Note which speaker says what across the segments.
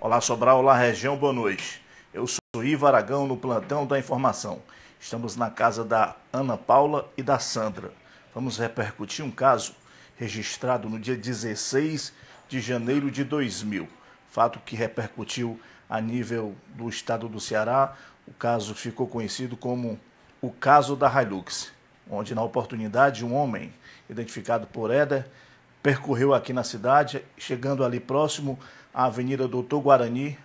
Speaker 1: Olá Sobral, olá região, boa noite. Eu sou Ivo Aragão no plantão da informação. Estamos na casa da Ana Paula e da Sandra. Vamos repercutir um caso registrado no dia 16 de janeiro de 2000. Fato que repercutiu a nível do estado do Ceará. O caso ficou conhecido como o caso da Hilux, onde na oportunidade um homem identificado por Éder percorreu aqui na cidade, chegando ali próximo a Avenida Doutor Guarani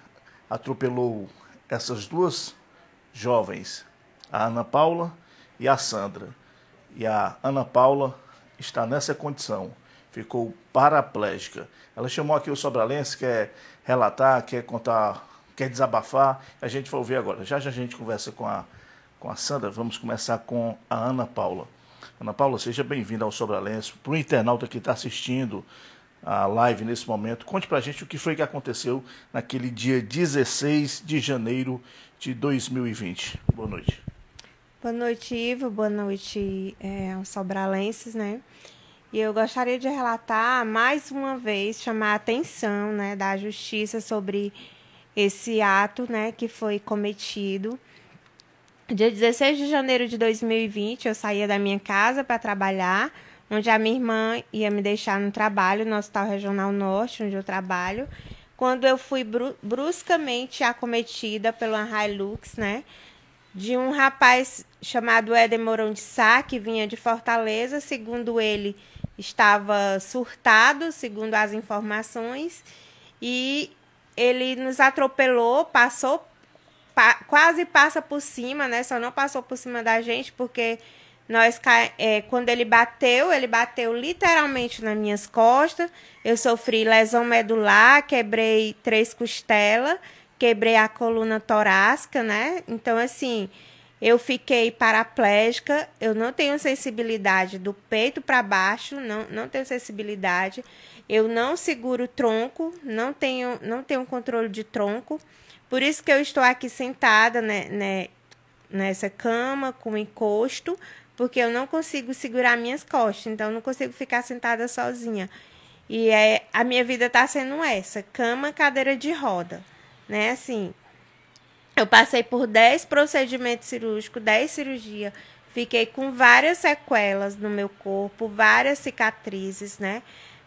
Speaker 1: atropelou essas duas jovens, a Ana Paula e a Sandra. E a Ana Paula está nessa condição, ficou paraplégica. Ela chamou aqui o Sobralense, quer relatar, quer contar, quer desabafar. A gente vai ouvir agora. Já já a gente conversa com a, com a Sandra, vamos começar com a Ana Paula. Ana Paula, seja bem-vinda ao Sobralense. Para o internauta que está assistindo, a live nesse momento. Conte para a gente o que foi que aconteceu naquele dia 16 de janeiro de 2020. Boa noite.
Speaker 2: Boa noite, Ivo. Boa noite é, aos sobralenses, né? E eu gostaria de relatar mais uma vez, chamar a atenção né, da justiça sobre esse ato né, que foi cometido. Dia 16 de janeiro de 2020, eu saía da minha casa para trabalhar onde a minha irmã ia me deixar no trabalho, no Hospital Regional Norte, onde eu trabalho, quando eu fui bruscamente acometida pela Hilux, né? De um rapaz chamado Éder Mourão de Sá, que vinha de Fortaleza, segundo ele, estava surtado, segundo as informações, e ele nos atropelou, passou, pa, quase passa por cima, né? Só não passou por cima da gente, porque nós, é, quando ele bateu, ele bateu literalmente nas minhas costas. Eu sofri lesão medular, quebrei três costelas, quebrei a coluna torácica, né? Então, assim, eu fiquei paraplégica. Eu não tenho sensibilidade do peito para baixo, não, não tenho sensibilidade. Eu não seguro tronco, não tenho, não tenho controle de tronco. Por isso que eu estou aqui sentada, né, né nessa cama com encosto porque eu não consigo segurar minhas costas, então eu não consigo ficar sentada sozinha. E é, a minha vida está sendo essa: cama, cadeira de roda, né? Assim, eu passei por 10 procedimentos cirúrgicos, 10 cirurgias, fiquei com várias sequelas no meu corpo, várias cicatrizes, né?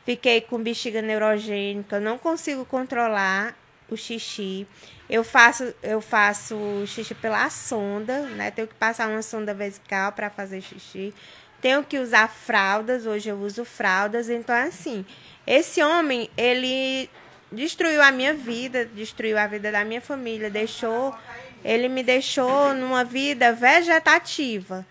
Speaker 2: Fiquei com bexiga neurogênica, não consigo controlar o xixi. Eu faço eu faço xixi pela sonda, né? Tenho que passar uma sonda vesical para fazer xixi. Tenho que usar fraldas, hoje eu uso fraldas, então é assim. Esse homem, ele destruiu a minha vida, destruiu a vida da minha família, deixou ele me deixou numa vida vegetativa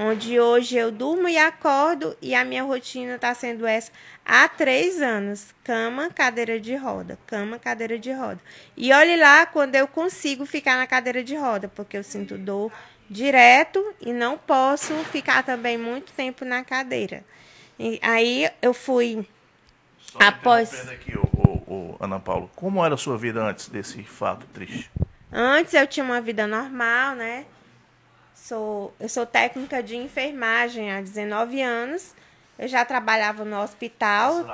Speaker 2: onde hoje eu durmo e acordo e a minha rotina está sendo essa há três anos: cama, cadeira de roda, cama, cadeira de roda. E olhe lá quando eu consigo ficar na cadeira de roda, porque eu sinto dor direto e não posso ficar também muito tempo na cadeira. E aí eu fui Só após. Aqui, ô,
Speaker 1: ô, ô, Ana Paula, como era a sua vida antes desse fato triste?
Speaker 2: Antes eu tinha uma vida normal, né? Sou, eu sou técnica de enfermagem há 19 anos. Eu já trabalhava no hospital.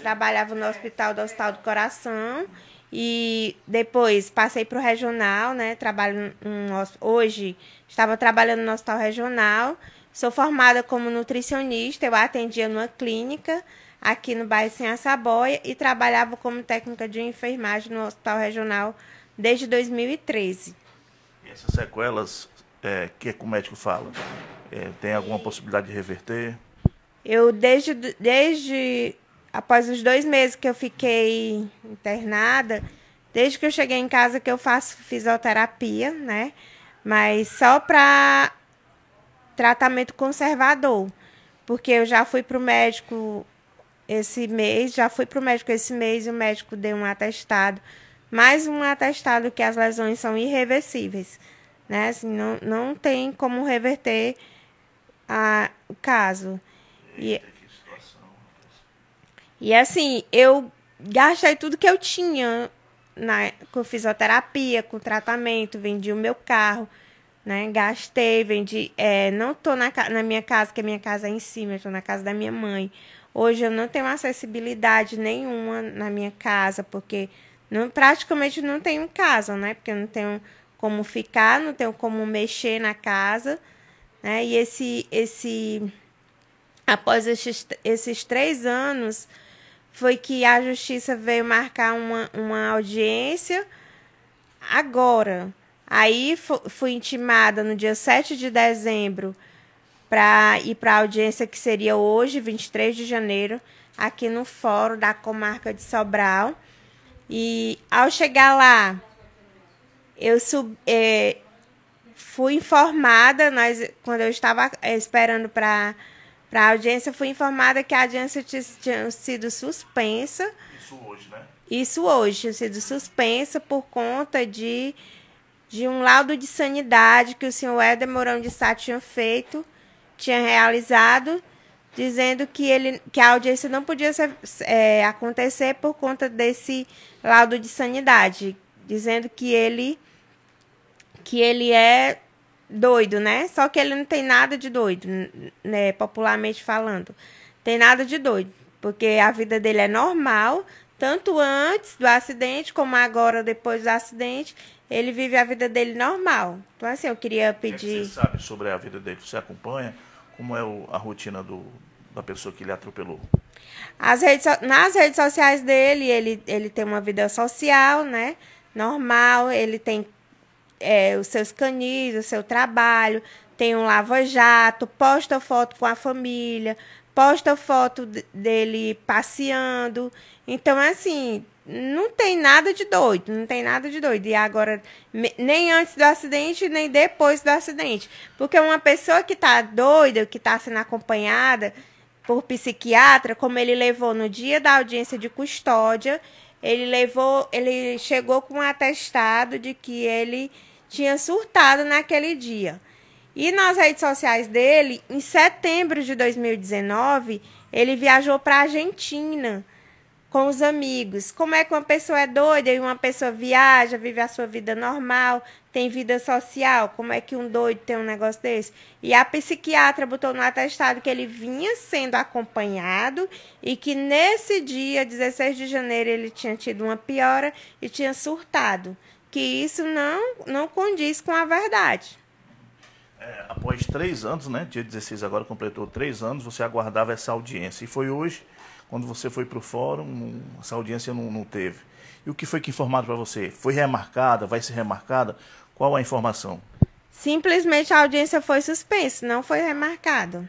Speaker 2: Trabalhava no hospital do Hospital do Coração. E depois passei para o regional, né? Trabalho um, hoje estava trabalhando no hospital regional. Sou formada como nutricionista. Eu atendia numa clínica aqui no bairro Sem Saboia e trabalhava como técnica de enfermagem no hospital regional desde 2013.
Speaker 1: E essas sequelas é, que, o médico fala? É, tem alguma possibilidade de reverter?
Speaker 2: Eu, desde, desde após os dois meses que eu fiquei internada, desde que eu cheguei em casa que eu faço fisioterapia, né? Mas só para tratamento conservador, porque eu já fui para o médico esse mês, já fui para o médico esse mês e o médico deu um atestado, mais um atestado que as lesões são irreversíveis né? Assim, não, não tem como reverter a, o caso. E, e assim, eu gastei tudo que eu tinha na, com fisioterapia, com tratamento, vendi o meu carro, né? Gastei, vendi. É, não tô na, na minha casa, que a minha casa é em cima, eu tô na casa da minha mãe. Hoje eu não tenho acessibilidade nenhuma na minha casa, porque não, praticamente não tenho casa, né? Porque eu não tenho como ficar, não tenho como mexer na casa, né? E esse, esse, após esses, esses três anos, foi que a justiça veio marcar uma, uma audiência agora. Aí fui intimada no dia 7 de dezembro para ir para a audiência que seria hoje, 23 de janeiro, aqui no fórum da comarca de Sobral. E ao chegar lá, eu sub, é, fui informada, nós, quando eu estava é, esperando para a audiência, fui informada que a audiência tinha sido suspensa. Isso hoje, né? Isso hoje, tinha sido suspensa por conta de, de um laudo de sanidade que o senhor Éder Mourão de Sá tinha feito, tinha realizado, dizendo que, ele, que a audiência não podia ser, é, acontecer por conta desse laudo de sanidade, dizendo que ele que ele é doido, né? Só que ele não tem nada de doido, né? Popularmente falando. Tem nada de doido. Porque a vida dele é normal, tanto antes do acidente, como agora depois do acidente. Ele vive a vida dele normal. Então, assim, eu queria pedir. É que você
Speaker 1: sabe sobre a vida dele? Você acompanha? Como é o, a rotina do, da pessoa que ele atropelou?
Speaker 2: As redes, nas redes sociais dele, ele, ele tem uma vida social, né? Normal, ele tem é, os seus canis, o seu trabalho, tem um lava-jato, posta foto com a família, posta foto dele passeando. Então, assim, não tem nada de doido, não tem nada de doido. E agora, nem antes do acidente, nem depois do acidente. Porque uma pessoa que está doida, que está sendo acompanhada por psiquiatra, como ele levou no dia da audiência de custódia, ele levou, ele chegou com um atestado de que ele tinha surtado naquele dia. E nas redes sociais dele, em setembro de 2019, ele viajou para a Argentina com os amigos. Como é que uma pessoa é doida e uma pessoa viaja, vive a sua vida normal, tem vida social? Como é que um doido tem um negócio desse? E a psiquiatra botou no atestado que ele vinha sendo acompanhado e que nesse dia, 16 de janeiro, ele tinha tido uma piora e tinha surtado que isso não, não condiz com a verdade.
Speaker 1: É, após três anos, né, dia 16 agora completou três anos, você aguardava essa audiência. E foi hoje, quando você foi para o fórum, essa audiência não, não teve. E o que foi que informado para você? Foi remarcada? Vai ser remarcada? Qual a informação?
Speaker 2: Simplesmente a audiência foi suspensa, não foi remarcada.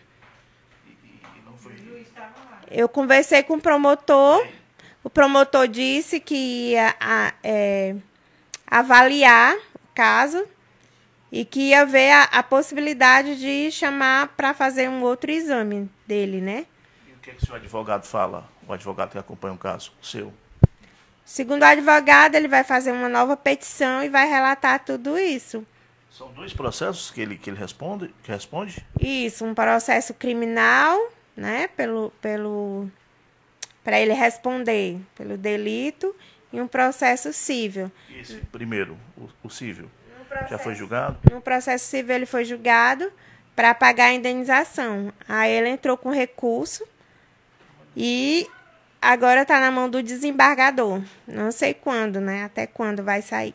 Speaker 2: Eu conversei com o promotor, o promotor disse que ia, a, é, avaliar o caso e que ia ver a, a possibilidade de chamar para fazer um outro exame dele, né?
Speaker 1: E o que, é que o seu advogado fala? O advogado que acompanha o caso, o seu?
Speaker 2: Segundo o advogado, ele vai fazer uma nova petição e vai relatar tudo isso.
Speaker 1: São dois processos que ele, que ele responde, que responde?
Speaker 2: Isso, um processo criminal, né, pelo pelo para ele responder pelo delito em um processo civil.
Speaker 1: Isso, primeiro, o, o civil. Processo, Já foi julgado? No
Speaker 2: processo civil ele foi julgado para pagar a indenização. Aí ele entrou com recurso e agora está na mão do desembargador. Não sei quando, né? Até quando vai sair.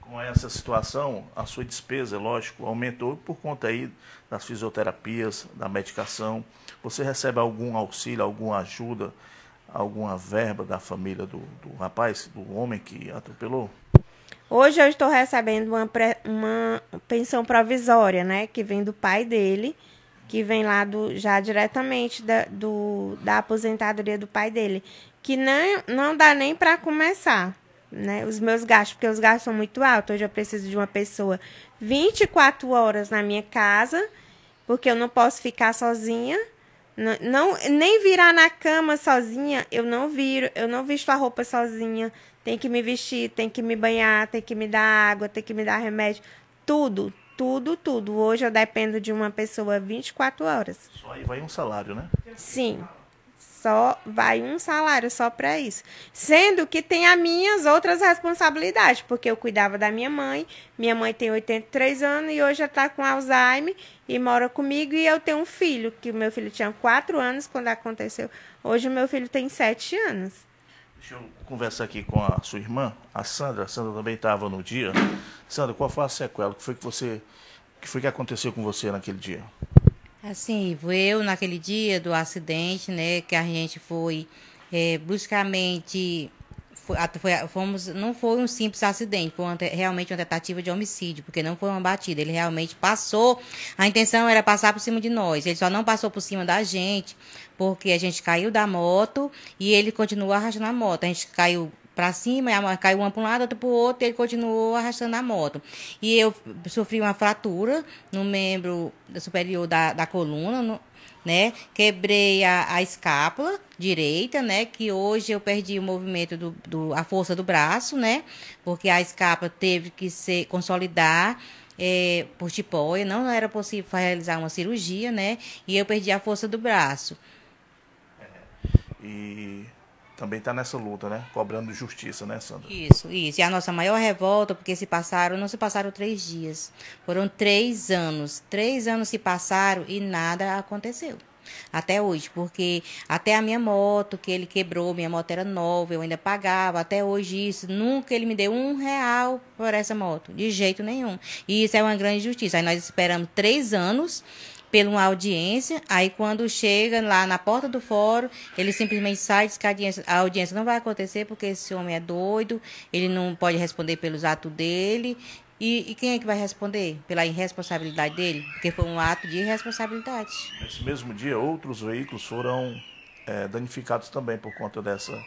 Speaker 1: Com essa situação, a sua despesa, é lógico, aumentou por conta aí das fisioterapias, da medicação. Você recebe algum auxílio, alguma ajuda? alguma verba da família do, do rapaz, do homem que atropelou?
Speaker 2: Hoje eu estou recebendo uma, uma pensão provisória, né? Que vem do pai dele, que vem lá do, já diretamente da, do, da aposentadoria do pai dele, que não, não dá nem para começar. Né, os meus gastos, porque os gastos são muito altos. Hoje eu preciso de uma pessoa 24 horas na minha casa, porque eu não posso ficar sozinha, não, nem virar na cama sozinha, eu não viro, eu não visto a roupa sozinha. Tem que me vestir, tem que me banhar, tem que me dar água, tem que me dar remédio. Tudo, tudo, tudo. Hoje eu dependo de uma pessoa 24 horas.
Speaker 1: Só aí vai um salário, né?
Speaker 2: Sim só vai um salário só para isso. Sendo que tem as minhas outras responsabilidades, porque eu cuidava da minha mãe, minha mãe tem 83 anos e hoje já está com Alzheimer e mora comigo e eu tenho um filho, que meu filho tinha 4 anos quando aconteceu. Hoje o meu filho tem 7 anos.
Speaker 1: Deixa eu conversar aqui com a sua irmã, a Sandra. A Sandra também estava no dia. Sandra, qual foi a sequela? O que foi que você. O que foi que aconteceu com você naquele dia?
Speaker 3: Assim, eu naquele dia do acidente, né, que a gente foi é, bruscamente foi, fomos, não foi um simples acidente, foi uma, realmente uma tentativa de homicídio, porque não foi uma batida. Ele realmente passou. A intenção era passar por cima de nós. Ele só não passou por cima da gente, porque a gente caiu da moto e ele continuou arrastando a moto. A gente caiu para cima, caiu uma para um lado, outra para o outro, e ele continuou arrastando a moto. E eu sofri uma fratura no membro superior da, da coluna, no, né? Quebrei a, a, escápula direita, né? Que hoje eu perdi o movimento do, do, a força do braço, né? Porque a escápula teve que se consolidar. É, por tipóia, não era possível realizar uma cirurgia, né? E eu perdi a força do braço.
Speaker 1: É. E também está nessa luta, né? Cobrando justiça, né, Sandra?
Speaker 3: Isso, isso. E a nossa maior revolta, porque se passaram, não se passaram três dias. Foram três anos. Três anos se passaram e nada aconteceu. Até hoje, porque até a minha moto que ele quebrou, minha moto era nova, eu ainda pagava, até hoje isso, nunca ele me deu um real por essa moto, de jeito nenhum. E isso é uma grande justiça. Aí nós esperamos três anos pela uma audiência. Aí, quando chega lá na porta do fórum, ele simplesmente sai e diz que a audiência, a audiência não vai acontecer porque esse homem é doido, ele não pode responder pelos atos dele. E, e, quem é que vai responder? Pela irresponsabilidade dele? Porque foi um ato de irresponsabilidade.
Speaker 1: Nesse mesmo dia, outros veículos foram é, danificados também por conta dessa,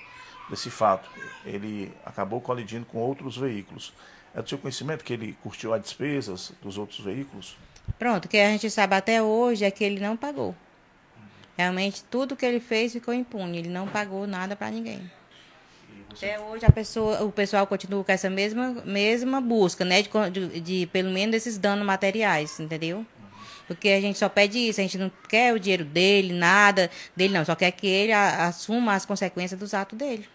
Speaker 1: desse fato. Ele acabou colidindo com outros veículos. É do seu conhecimento que ele curtiu as despesas dos outros veículos?
Speaker 3: Pronto, que a gente sabe até hoje é que ele não pagou. Realmente tudo que ele fez ficou impune, ele não pagou nada para ninguém. Até hoje a pessoa, o pessoal continua com essa mesma, mesma busca, né? De, de, de pelo menos esses danos materiais, entendeu? Porque a gente só pede isso, a gente não quer o dinheiro dele, nada dele, não. Só quer que ele a, assuma as consequências dos atos dele.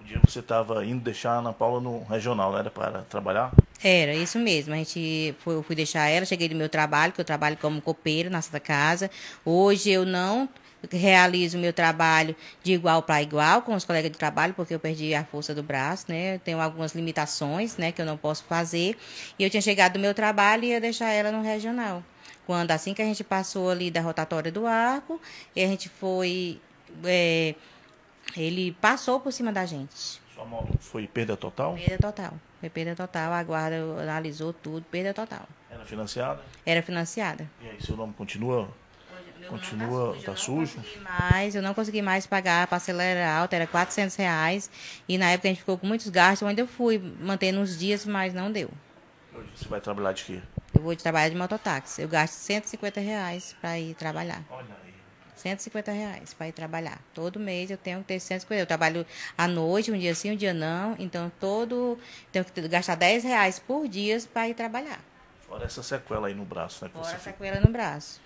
Speaker 1: Um dia você estava indo deixar a Ana Paula no regional, era para trabalhar?
Speaker 3: Era, isso mesmo. A gente foi, eu fui deixar ela, cheguei do meu trabalho, que eu trabalho como copeiro na Santa Casa. Hoje eu não realizo o meu trabalho de igual para igual com os colegas de trabalho, porque eu perdi a força do braço, né? Eu tenho algumas limitações, né, que eu não posso fazer. E eu tinha chegado do meu trabalho e ia deixar ela no regional. Quando assim que a gente passou ali da rotatória do arco, a gente foi é, ele passou por cima da gente. Sua
Speaker 1: moto foi perda total? Perda
Speaker 3: total. Foi perda total, a guarda analisou tudo, perda total.
Speaker 1: Era financiada?
Speaker 3: Era financiada.
Speaker 1: E aí, seu nome continua? continua, tá sujo? Tá sujo?
Speaker 3: mais, eu não consegui mais pagar, a parcela era alta, era 400 reais. E na época a gente ficou com muitos gastos, eu ainda fui mantendo uns dias, mas não deu.
Speaker 1: Hoje você vai trabalhar de quê?
Speaker 3: Eu vou trabalhar de mototáxi. Eu gasto 150 reais para ir trabalhar. Olha aí. 150 reais para ir trabalhar. Todo mês eu tenho que ter 150. Eu trabalho à noite, um dia sim, um dia não. Então, todo. Tenho que gastar 10 reais por dia para ir trabalhar.
Speaker 1: Fora essa sequela aí no braço, né? Fora a sequela fica... no braço.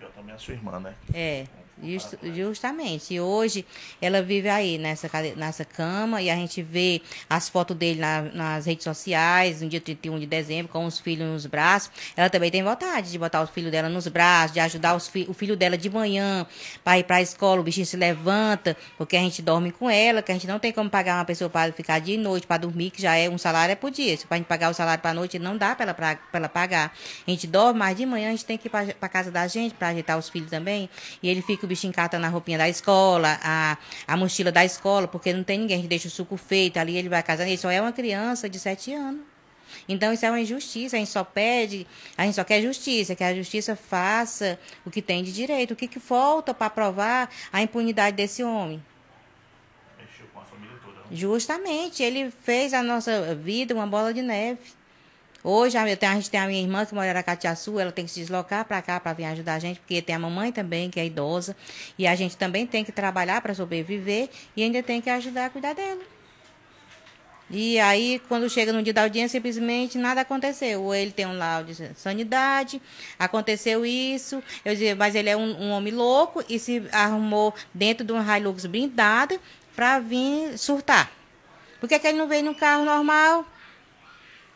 Speaker 1: Eu também é a sua irmã, né?
Speaker 3: É. Just, justamente. E hoje ela vive aí nessa, nessa cama e a gente vê as fotos dele na, nas redes sociais, no dia 31 de dezembro, com os filhos nos braços. Ela também tem vontade de botar o filho dela nos braços, de ajudar os fi o filho dela de manhã para ir para a escola. O bichinho se levanta, porque a gente dorme com ela, que a gente não tem como pagar uma pessoa para ficar de noite, para dormir, que já é um salário é por dia. Se a gente pagar o salário para noite, não dá para ela, pra, ela pagar. A gente dorme, mas de manhã a gente tem que ir para casa da gente para ajeitar os filhos também. E ele fica bicho encata na roupinha da escola, a, a mochila da escola, porque não tem ninguém que deixa o suco feito ali, ele vai casar. Ele só é uma criança de sete anos. Então isso é uma injustiça, a gente só pede, a gente só quer justiça, que a justiça faça o que tem de direito. O que, que falta para provar a impunidade desse homem? Mexeu com a família toda. Né? Justamente, ele fez a nossa vida uma bola de neve. Hoje a, tenho, a gente tem a minha irmã que mora na Aracatiaçu, ela tem que se deslocar para cá para vir ajudar a gente, porque tem a mamãe também, que é idosa, e a gente também tem que trabalhar para sobreviver e ainda tem que ajudar a cuidar dela. E aí, quando chega no dia da audiência, simplesmente nada aconteceu. Ou ele tem um laudo de sanidade, aconteceu isso. Eu dizia, mas ele é um, um homem louco e se arrumou dentro de um Hilux blindado para vir surtar. Por que, que ele não veio no carro normal?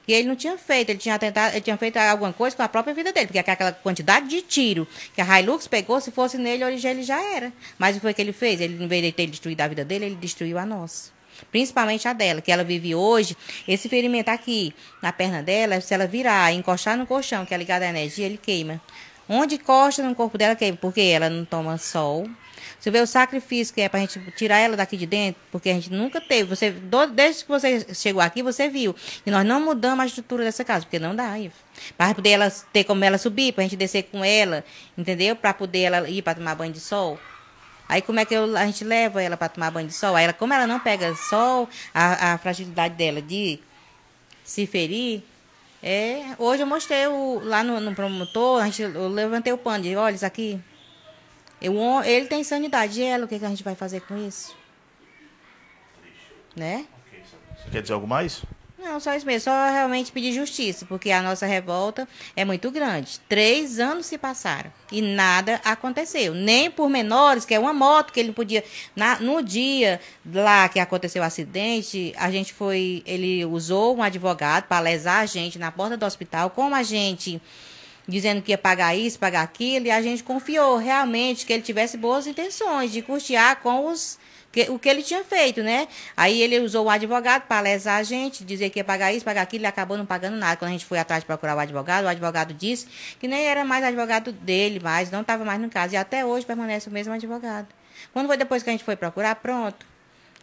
Speaker 3: E ele não tinha feito, ele tinha tentado, ele tinha feito alguma coisa com a própria vida dele, porque aquela quantidade de tiro que a Hilux pegou, se fosse nele, hoje ele já era. Mas o que foi que ele fez? Ele, em vez de ter destruído a vida dele, ele destruiu a nossa principalmente a dela, que ela vive hoje, esse ferimento aqui na perna dela, se ela virar, encostar no colchão, que é ligado à energia, ele queima. Onde encosta no corpo dela queima, porque ela não toma sol, você vê o sacrifício que é para a gente tirar ela daqui de dentro, porque a gente nunca teve. Você, desde que você chegou aqui, você viu. E nós não mudamos a estrutura dessa casa, porque não dá, Para poder ela ter como ela subir, para a gente descer com ela, entendeu? Para poder ela ir para tomar banho de sol. Aí como é que eu, a gente leva ela para tomar banho de sol? Aí ela, como ela não pega sol, a, a fragilidade dela de se ferir, é, hoje eu mostrei o, lá no, no, promotor, a gente, eu levantei o pano de olha isso aqui, eu, ele tem sanidade. E ela, o que, que a gente vai fazer com isso? Né?
Speaker 1: Você quer dizer algo mais?
Speaker 3: Não, só isso mesmo. Só realmente pedir justiça, porque a nossa revolta é muito grande. Três anos se passaram e nada aconteceu. Nem por menores, que é uma moto que ele podia. Na, no dia lá que aconteceu o acidente, a gente foi. Ele usou um advogado para lesar a gente na porta do hospital. Como a gente dizendo que ia pagar isso, pagar aquilo, e a gente confiou realmente que ele tivesse boas intenções de custear com os que, o que ele tinha feito, né? Aí ele usou o advogado para lesar a gente, dizer que ia pagar isso, pagar aquilo, ele acabou não pagando nada. Quando a gente foi atrás de procurar o advogado, o advogado disse que nem era mais advogado dele, mas não estava mais no caso. E até hoje permanece o mesmo advogado. Quando foi depois que a gente foi procurar, pronto.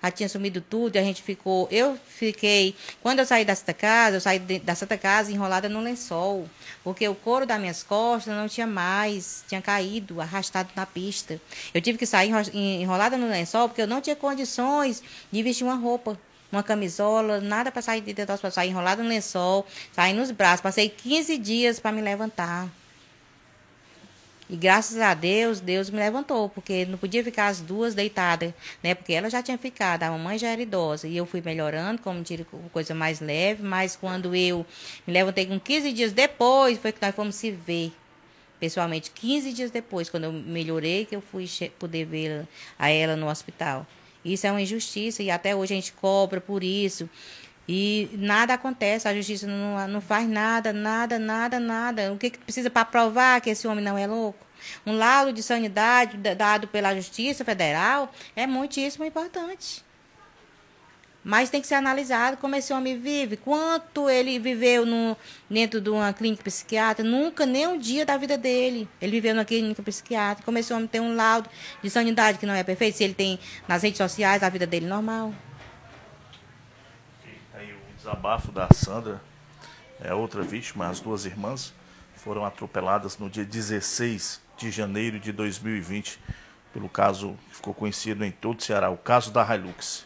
Speaker 3: Ela tinha sumido tudo e a gente ficou. Eu fiquei. Quando eu saí da Santa Casa, eu saí de, da Santa Casa enrolada no lençol. Porque o couro das minhas costas não tinha mais. Tinha caído, arrastado na pista. Eu tive que sair enrolada no lençol porque eu não tinha condições de vestir uma roupa uma camisola, nada para sair de dentro do sair enrolada no lençol, sair nos braços. Passei 15 dias para me levantar. E graças a Deus, Deus me levantou, porque não podia ficar as duas deitadas, né? Porque ela já tinha ficado, a mamãe já era idosa. E eu fui melhorando, como com coisa mais leve. Mas quando eu me levantei com 15 dias depois, foi que nós fomos se ver pessoalmente 15 dias depois, quando eu melhorei, que eu fui poder ver a ela no hospital. Isso é uma injustiça e até hoje a gente cobra por isso. E nada acontece, a justiça não, não faz nada, nada, nada, nada. O que, que precisa para provar que esse homem não é louco? um laudo de sanidade dado pela Justiça Federal é muitíssimo importante. Mas tem que ser analisado como esse homem vive, quanto ele viveu no, dentro de uma clínica psiquiátrica, nunca, nem um dia da vida dele. Ele viveu numa clínica psiquiátrica, como esse homem tem um laudo de sanidade que não é perfeito, se ele tem nas redes sociais a vida dele normal.
Speaker 1: Tá aí o desabafo da Sandra, é outra vítima, as duas irmãs foram atropeladas no dia 16 de janeiro de 2020, pelo caso que ficou conhecido em todo o Ceará, o caso da Hilux.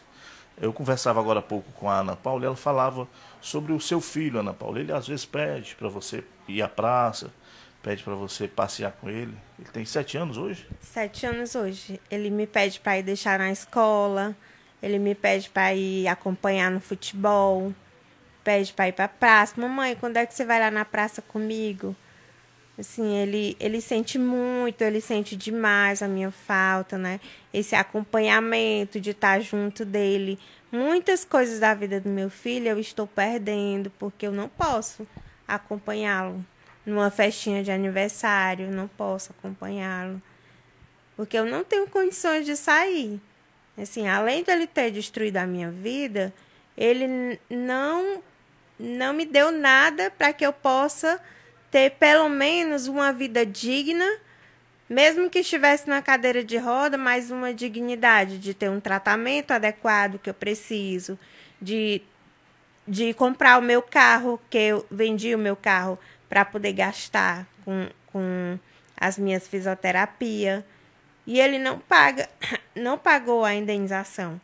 Speaker 1: Eu conversava agora há pouco com a Ana Paula e ela falava sobre o seu filho, Ana Paula. Ele às vezes pede para você ir à praça, pede para você passear com ele. Ele tem sete anos hoje?
Speaker 2: Sete anos hoje. Ele me pede para ir deixar na escola, ele me pede para ir acompanhar no futebol, pede para ir para praça. Mamãe, quando é que você vai lá na praça comigo? Assim, ele, ele sente muito, ele sente demais a minha falta, né? Esse acompanhamento de estar tá junto dele. Muitas coisas da vida do meu filho eu estou perdendo porque eu não posso acompanhá-lo. Numa festinha de aniversário, não posso acompanhá-lo. Porque eu não tenho condições de sair. Assim, além dele ter destruído a minha vida, ele não não me deu nada para que eu possa ter pelo menos uma vida digna, mesmo que estivesse na cadeira de roda, mais uma dignidade de ter um tratamento adequado que eu preciso, de, de comprar o meu carro, que eu vendi o meu carro para poder gastar com, com as minhas fisioterapias. E ele não paga, não pagou a indenização.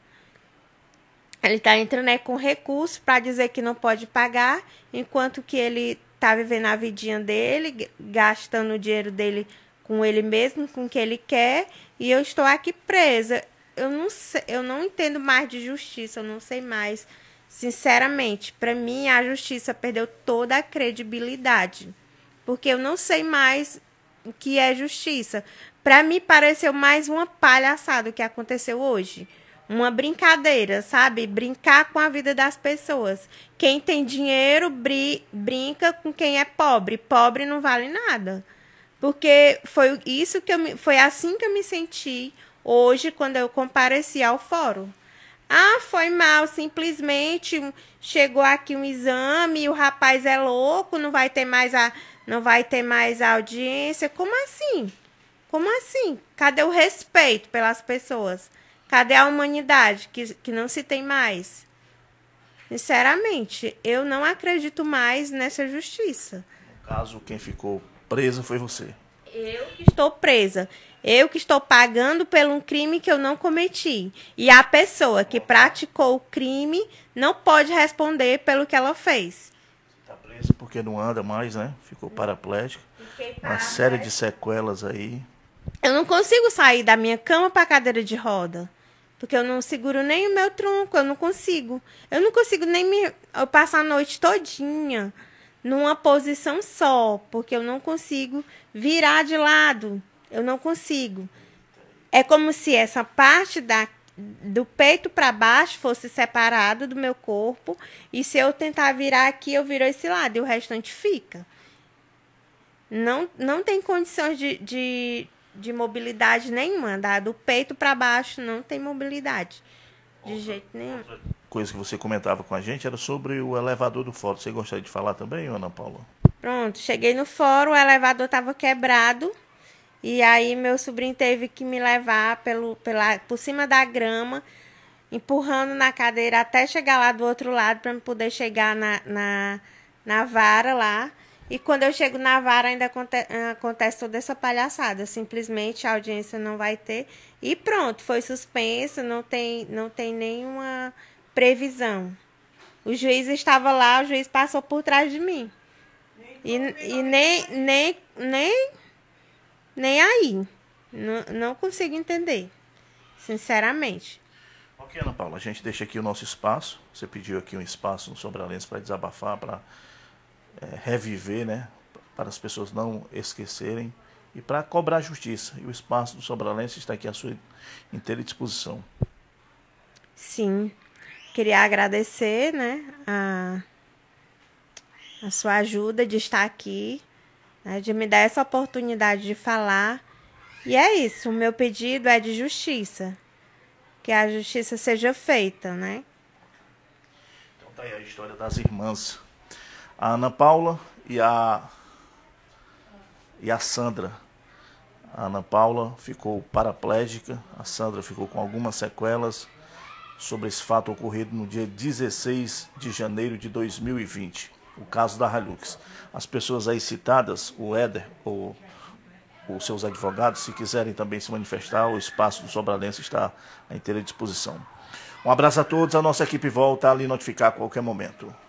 Speaker 2: Ele está entrando né, com recurso para dizer que não pode pagar, enquanto que ele tá vivendo a vidinha dele, gastando o dinheiro dele com ele mesmo, com o que ele quer, e eu estou aqui presa. Eu não sei, eu não entendo mais de justiça, eu não sei mais. Sinceramente, para mim a justiça perdeu toda a credibilidade, porque eu não sei mais o que é justiça. Para mim pareceu mais uma palhaçada o que aconteceu hoje uma brincadeira, sabe? Brincar com a vida das pessoas. Quem tem dinheiro bri brinca com quem é pobre. Pobre não vale nada. Porque foi isso que eu me, foi assim que eu me senti hoje quando eu compareci ao fórum. Ah, foi mal, simplesmente chegou aqui um exame, e o rapaz é louco, não vai ter mais a não vai ter mais a audiência. Como assim? Como assim? Cadê o respeito pelas pessoas? Cadê a humanidade que, que não se tem mais? Sinceramente, eu não acredito mais nessa justiça.
Speaker 1: No caso, quem ficou presa foi você.
Speaker 2: Eu que estou presa. Eu que estou pagando por um crime que eu não cometi. E a pessoa que praticou o crime não pode responder pelo que ela fez. Está
Speaker 1: presa porque não anda mais, né? Ficou paraplégica. Uma série de sequelas aí.
Speaker 2: Eu não consigo sair da minha cama para cadeira de roda. Porque eu não seguro nem o meu tronco, eu não consigo. Eu não consigo nem me eu passar a noite todinha numa posição só, porque eu não consigo virar de lado. Eu não consigo. É como se essa parte da, do peito para baixo fosse separada do meu corpo, e se eu tentar virar aqui, eu viro esse lado e o restante fica. Não, não tem condições de, de de mobilidade nenhuma. Da, do peito para baixo não tem mobilidade. De outra, jeito nenhum.
Speaker 1: Coisa que você comentava com a gente era sobre o elevador do fórum. Você gostaria de falar também, Ana Paula?
Speaker 2: Pronto, cheguei no fórum, o elevador estava quebrado. E aí meu sobrinho teve que me levar pelo, pela, por cima da grama, empurrando na cadeira até chegar lá do outro lado para poder chegar na, na, na vara lá. E quando eu chego na vara, ainda ah, acontece toda essa palhaçada. Simplesmente a audiência não vai ter. E pronto, foi suspenso. não tem, não tem nenhuma previsão. O juiz estava lá, o juiz passou por trás de mim. E, e nem, nem, nem, nem aí. Não, não consigo entender, sinceramente.
Speaker 1: Ok, Ana Paula, a gente deixa aqui o nosso espaço. Você pediu aqui um espaço no Sobralenses para desabafar, para é, reviver, né? Para as pessoas não esquecerem e para cobrar justiça. E o espaço do Sobralense está aqui à sua inteira disposição.
Speaker 2: Sim. Queria agradecer, né? A, a sua ajuda de estar aqui, né, de me dar essa oportunidade de falar. E é isso, o meu pedido é de justiça. Que a justiça seja feita, né?
Speaker 1: Então tá aí a história das irmãs a Ana Paula e a, e a Sandra. A Ana Paula ficou paraplégica, a Sandra ficou com algumas sequelas sobre esse fato ocorrido no dia 16 de janeiro de 2020, o caso da Halux. As pessoas aí citadas, o Éder ou os seus advogados, se quiserem também se manifestar, o espaço do Sobralense está à inteira disposição. Um abraço a todos, a nossa equipe volta a lhe notificar a qualquer momento.